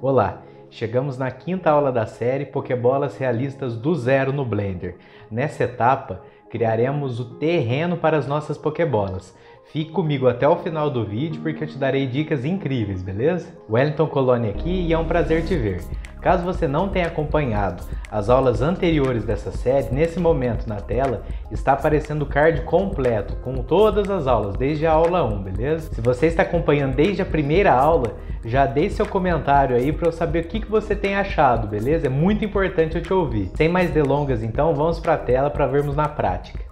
Olá, chegamos na quinta aula da série Pokébolas Realistas do Zero no Blender. Nessa etapa, criaremos o terreno para as nossas Pokébolas. Fique comigo até o final do vídeo porque eu te darei dicas incríveis, beleza? Wellington Coloni aqui e é um prazer te ver. Caso você não tenha acompanhado as aulas anteriores dessa série, nesse momento na tela está aparecendo o card completo com todas as aulas, desde a aula 1, beleza? Se você está acompanhando desde a primeira aula, já deixe seu comentário aí para eu saber o que, que você tem achado, beleza? É muito importante eu te ouvir. Sem mais delongas então, vamos para a tela para vermos na prática.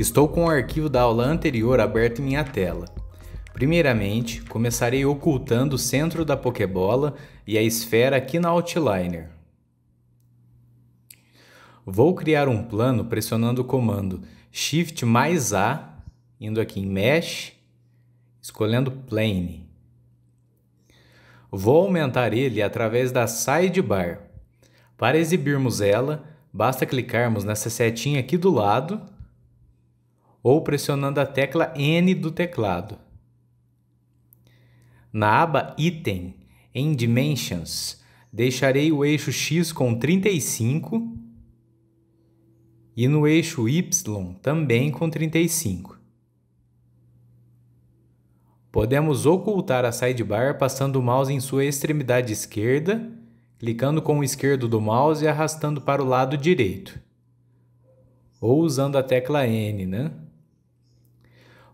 Estou com o arquivo da aula anterior aberto em minha tela. Primeiramente, começarei ocultando o centro da Pokébola e a esfera aqui na Outliner. Vou criar um plano pressionando o comando Shift mais A, indo aqui em Mesh, escolhendo Plane. Vou aumentar ele através da Sidebar. Para exibirmos ela, basta clicarmos nessa setinha aqui do lado ou pressionando a tecla N do teclado. Na aba Item, em Dimensions, deixarei o eixo X com 35 e no eixo Y também com 35. Podemos ocultar a sidebar passando o mouse em sua extremidade esquerda, clicando com o esquerdo do mouse e arrastando para o lado direito. Ou usando a tecla N, né?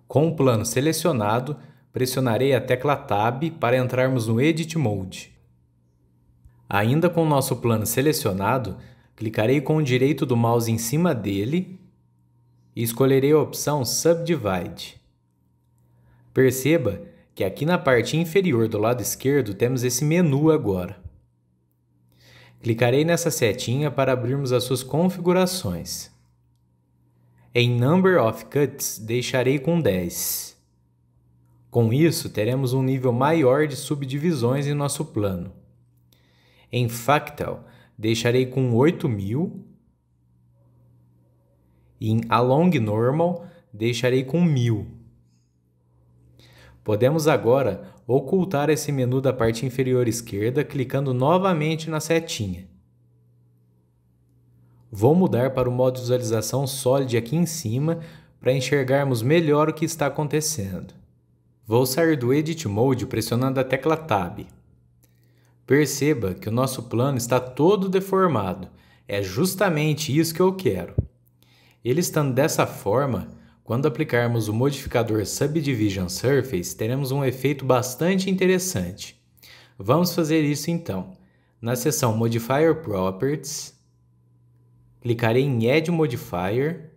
Com o plano selecionado, pressionarei a tecla Tab para entrarmos no Edit Mode. Ainda com o nosso plano selecionado, clicarei com o direito do mouse em cima dele e escolherei a opção Subdivide. Perceba que aqui na parte inferior do lado esquerdo temos esse menu agora. Clicarei nessa setinha para abrirmos as suas configurações. Em number of cuts, deixarei com 10. Com isso, teremos um nível maior de subdivisões em nosso plano. Em fractal, deixarei com 8.000. Em along normal, deixarei com 1.000. Podemos agora ocultar esse menu da parte inferior esquerda clicando novamente na setinha. Vou mudar para o modo de visualização sólida aqui em cima para enxergarmos melhor o que está acontecendo. Vou sair do Edit Mode pressionando a tecla Tab. Perceba que o nosso plano está todo deformado. É justamente isso que eu quero. Ele estando dessa forma, quando aplicarmos o modificador Subdivision Surface, teremos um efeito bastante interessante. Vamos fazer isso então. Na seção Modifier Properties, clicarei em Add Modifier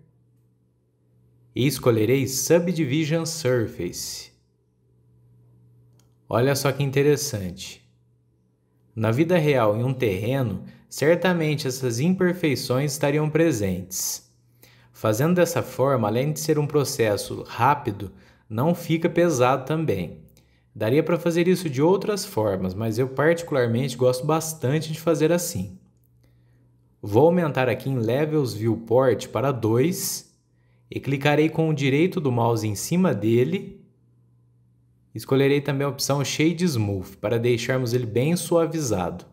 e escolherei Subdivision Surface. Olha só que interessante. Na vida real, em um terreno, certamente essas imperfeições estariam presentes. Fazendo dessa forma, além de ser um processo rápido, não fica pesado também. Daria para fazer isso de outras formas, mas eu particularmente gosto bastante de fazer assim. Vou aumentar aqui em Levels Viewport para 2 e clicarei com o direito do mouse em cima dele. Escolherei também a opção Shade Smooth para deixarmos ele bem suavizado.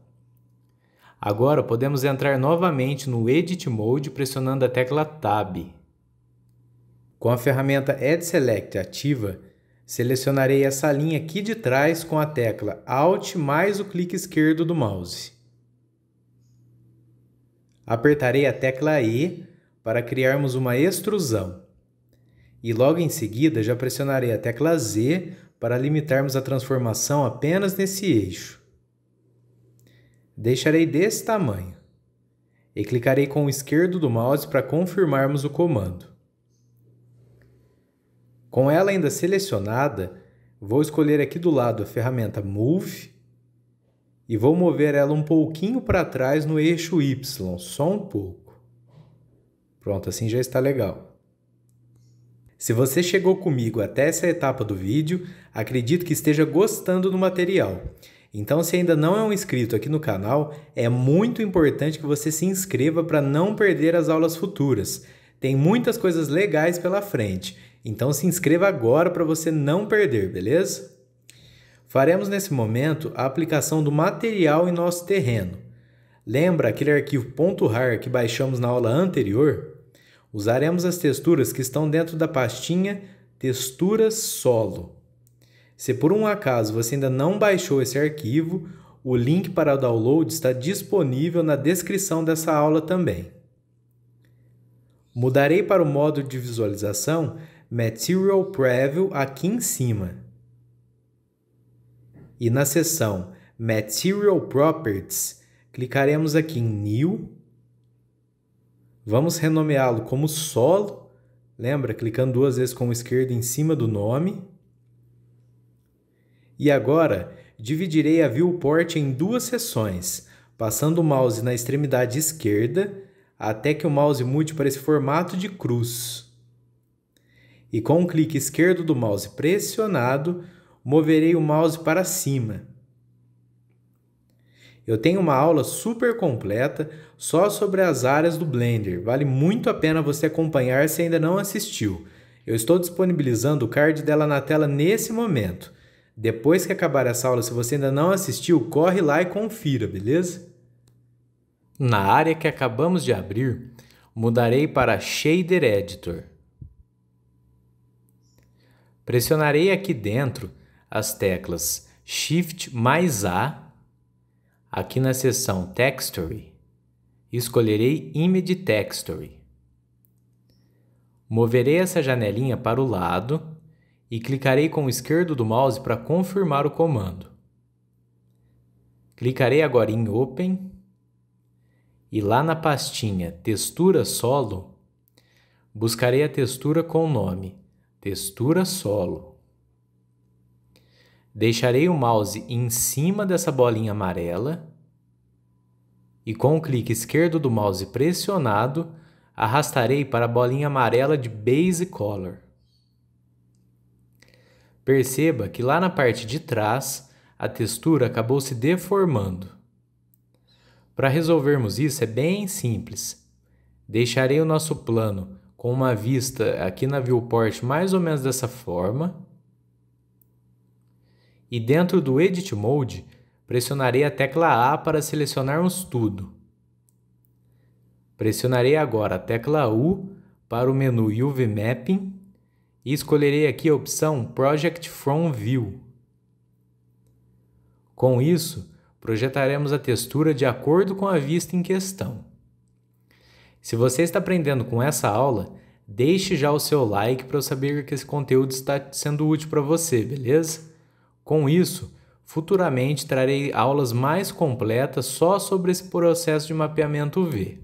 Agora podemos entrar novamente no Edit Mode pressionando a tecla Tab. Com a ferramenta Add Select ativa, selecionarei essa linha aqui de trás com a tecla Alt mais o clique esquerdo do mouse apertarei a tecla E para criarmos uma extrusão. E logo em seguida já pressionarei a tecla Z para limitarmos a transformação apenas nesse eixo. Deixarei desse tamanho e clicarei com o esquerdo do mouse para confirmarmos o comando. Com ela ainda selecionada, vou escolher aqui do lado a ferramenta Move e vou mover ela um pouquinho para trás no eixo Y, só um pouco. Pronto, assim já está legal. Se você chegou comigo até essa etapa do vídeo, acredito que esteja gostando do material. Então, se ainda não é um inscrito aqui no canal, é muito importante que você se inscreva para não perder as aulas futuras. Tem muitas coisas legais pela frente, então se inscreva agora para você não perder, beleza? Faremos nesse momento a aplicação do material em nosso terreno. Lembra aquele arquivo .rar que baixamos na aula anterior? Usaremos as texturas que estão dentro da pastinha Texturas Solo. Se por um acaso você ainda não baixou esse arquivo, o link para o download está disponível na descrição dessa aula também. Mudarei para o modo de visualização Material Preview aqui em cima e na seção Material Properties, clicaremos aqui em New. Vamos renomeá-lo como solo. Lembra? Clicando duas vezes com o esquerdo em cima do nome. E agora, dividirei a viewport em duas seções, passando o mouse na extremidade esquerda até que o mouse mude para esse formato de cruz. E com o clique esquerdo do mouse pressionado, moverei o mouse para cima. Eu tenho uma aula super completa só sobre as áreas do Blender. Vale muito a pena você acompanhar se ainda não assistiu. Eu estou disponibilizando o card dela na tela nesse momento. Depois que acabar essa aula, se você ainda não assistiu, corre lá e confira, beleza? Na área que acabamos de abrir, mudarei para Shader Editor. Pressionarei aqui dentro as teclas Shift mais A, aqui na seção Texture, escolherei Image Texture. Moverei essa janelinha para o lado e clicarei com o esquerdo do mouse para confirmar o comando. Clicarei agora em Open e lá na pastinha Textura Solo, buscarei a textura com o nome Textura Solo. Deixarei o mouse em cima dessa bolinha amarela e com o clique esquerdo do mouse pressionado, arrastarei para a bolinha amarela de Base Color. Perceba que lá na parte de trás, a textura acabou se deformando. Para resolvermos isso é bem simples. Deixarei o nosso plano com uma vista aqui na viewport mais ou menos dessa forma e dentro do Edit Mode, pressionarei a tecla A para selecionar um estudo. Pressionarei agora a tecla U para o menu UV Mapping e escolherei aqui a opção Project From View. Com isso, projetaremos a textura de acordo com a vista em questão. Se você está aprendendo com essa aula, deixe já o seu like para eu saber que esse conteúdo está sendo útil para você, beleza? Com isso, futuramente trarei aulas mais completas só sobre esse processo de mapeamento UV.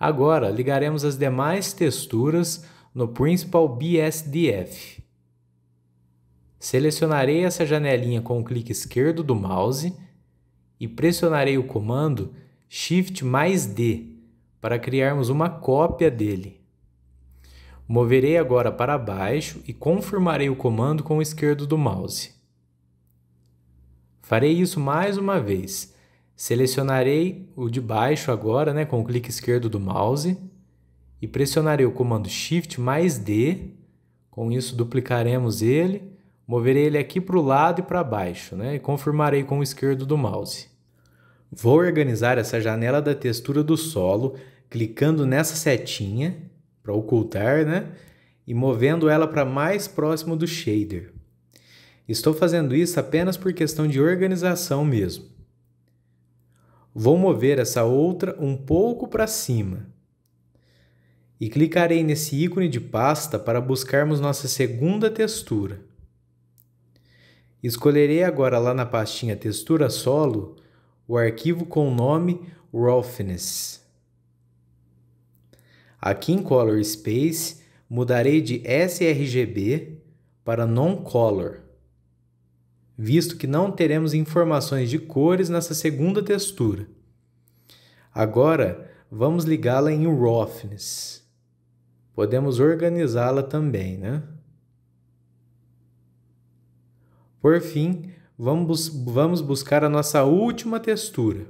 Agora, ligaremos as demais texturas no Principal BSDF. Selecionarei essa janelinha com o clique esquerdo do mouse e pressionarei o comando Shift mais D para criarmos uma cópia dele. Moverei agora para baixo e confirmarei o comando com o esquerdo do mouse. Farei isso mais uma vez. Selecionarei o de baixo agora né, com o clique esquerdo do mouse e pressionarei o comando Shift mais D. Com isso, duplicaremos ele, moverei ele aqui para o lado e para baixo né, e confirmarei com o esquerdo do mouse. Vou organizar essa janela da textura do solo clicando nessa setinha para ocultar, né? E movendo ela para mais próximo do shader. Estou fazendo isso apenas por questão de organização mesmo. Vou mover essa outra um pouco para cima. E clicarei nesse ícone de pasta para buscarmos nossa segunda textura. Escolherei agora lá na pastinha Textura Solo o arquivo com o nome Roughness. Aqui em Color Space, mudarei de sRGB para Non-Color, visto que não teremos informações de cores nessa segunda textura. Agora, vamos ligá-la em Roughness. Podemos organizá-la também, né? Por fim, vamos, vamos buscar a nossa última textura.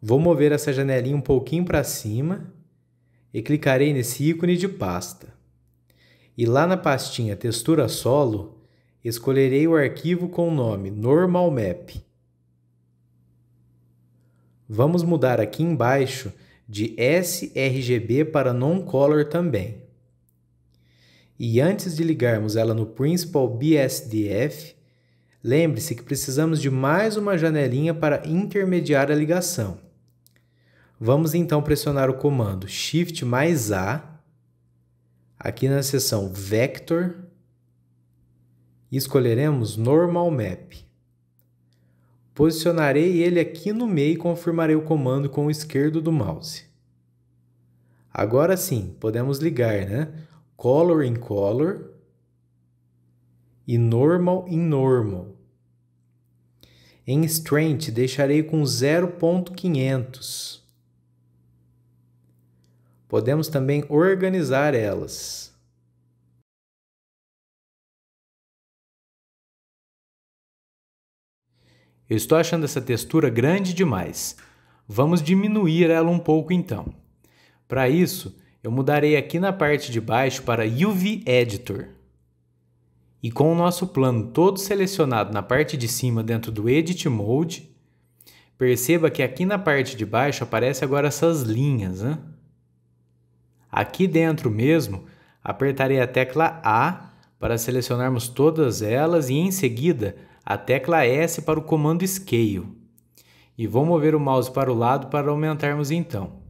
Vou mover essa janelinha um pouquinho para cima e clicarei nesse ícone de pasta. E lá na pastinha Textura Solo, escolherei o arquivo com o nome Normal Map. Vamos mudar aqui embaixo de sRGB para Non-Color também. E antes de ligarmos ela no Principal BSDF, lembre-se que precisamos de mais uma janelinha para intermediar a ligação. Vamos então pressionar o comando Shift mais A, aqui na seção Vector, e escolheremos Normal Map. Posicionarei ele aqui no meio e confirmarei o comando com o esquerdo do mouse. Agora sim, podemos ligar, né? Color em Color e Normal em Normal. Em Strength, deixarei com 0.500 podemos também organizar elas. Eu estou achando essa textura grande demais. Vamos diminuir ela um pouco então. Para isso, eu mudarei aqui na parte de baixo para UV Editor. E com o nosso plano todo selecionado na parte de cima dentro do Edit Mode, perceba que aqui na parte de baixo aparece agora essas linhas. Né? Aqui dentro mesmo, apertarei a tecla A para selecionarmos todas elas e em seguida a tecla S para o comando Scale. E vou mover o mouse para o lado para aumentarmos então.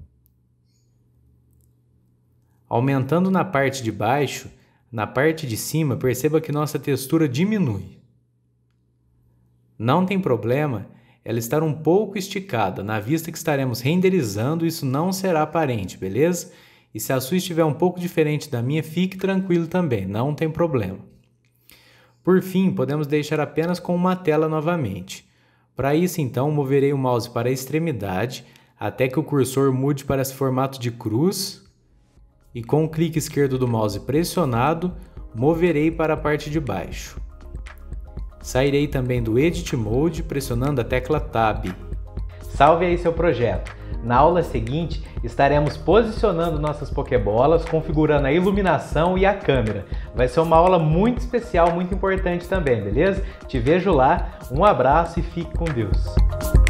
Aumentando na parte de baixo, na parte de cima, perceba que nossa textura diminui. Não tem problema ela estar um pouco esticada. Na vista que estaremos renderizando, isso não será aparente, beleza? E se a sua estiver um pouco diferente da minha, fique tranquilo também, não tem problema. Por fim, podemos deixar apenas com uma tela novamente. Para isso, então, moverei o mouse para a extremidade, até que o cursor mude para esse formato de cruz, e com o clique esquerdo do mouse pressionado, moverei para a parte de baixo. Sairei também do Edit Mode pressionando a tecla Tab. Salve aí seu projeto! Na aula seguinte, estaremos posicionando nossas pokebolas, configurando a iluminação e a câmera. Vai ser uma aula muito especial, muito importante também, beleza? Te vejo lá, um abraço e fique com Deus!